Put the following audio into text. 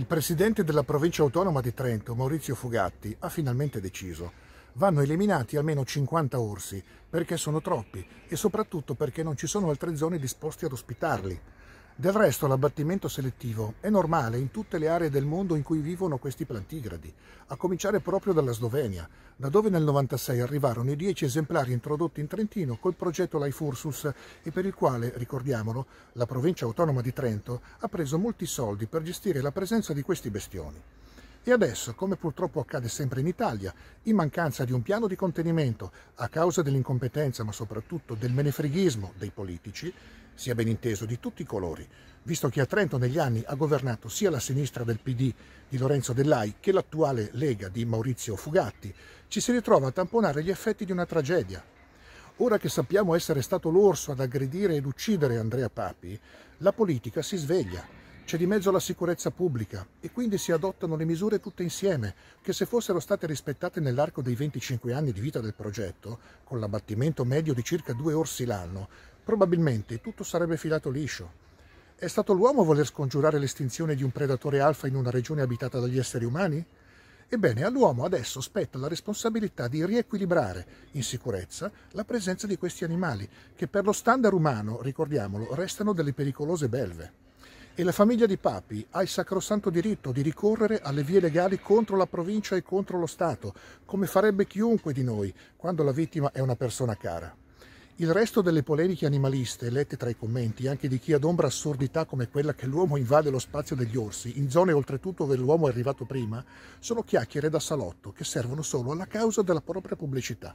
Il presidente della provincia autonoma di Trento, Maurizio Fugatti, ha finalmente deciso. Vanno eliminati almeno 50 orsi, perché sono troppi e soprattutto perché non ci sono altre zone disposte ad ospitarli. Del resto l'abbattimento selettivo è normale in tutte le aree del mondo in cui vivono questi plantigradi, a cominciare proprio dalla Slovenia, da dove nel 96 arrivarono i 10 esemplari introdotti in Trentino col progetto Life Ursus e per il quale, ricordiamolo, la provincia autonoma di Trento ha preso molti soldi per gestire la presenza di questi bestioni. E adesso, come purtroppo accade sempre in Italia, in mancanza di un piano di contenimento a causa dell'incompetenza ma soprattutto del menefreghismo dei politici, sia ben inteso di tutti i colori, visto che a Trento negli anni ha governato sia la sinistra del PD di Lorenzo Dellai che l'attuale Lega di Maurizio Fugatti, ci si ritrova a tamponare gli effetti di una tragedia. Ora che sappiamo essere stato l'orso ad aggredire ed uccidere Andrea Papi, la politica si sveglia c'è di mezzo la sicurezza pubblica e quindi si adottano le misure tutte insieme che se fossero state rispettate nell'arco dei 25 anni di vita del progetto, con l'abbattimento medio di circa due orsi l'anno, probabilmente tutto sarebbe filato liscio. È stato l'uomo a voler scongiurare l'estinzione di un predatore alfa in una regione abitata dagli esseri umani? Ebbene, all'uomo adesso spetta la responsabilità di riequilibrare in sicurezza la presenza di questi animali, che per lo standard umano, ricordiamolo, restano delle pericolose belve e la famiglia di Papi ha il sacrosanto diritto di ricorrere alle vie legali contro la provincia e contro lo Stato, come farebbe chiunque di noi quando la vittima è una persona cara. Il resto delle polemiche animaliste, lette tra i commenti anche di chi adombra assurdità come quella che l'uomo invade lo spazio degli orsi, in zone oltretutto dove l'uomo è arrivato prima, sono chiacchiere da salotto che servono solo alla causa della propria pubblicità.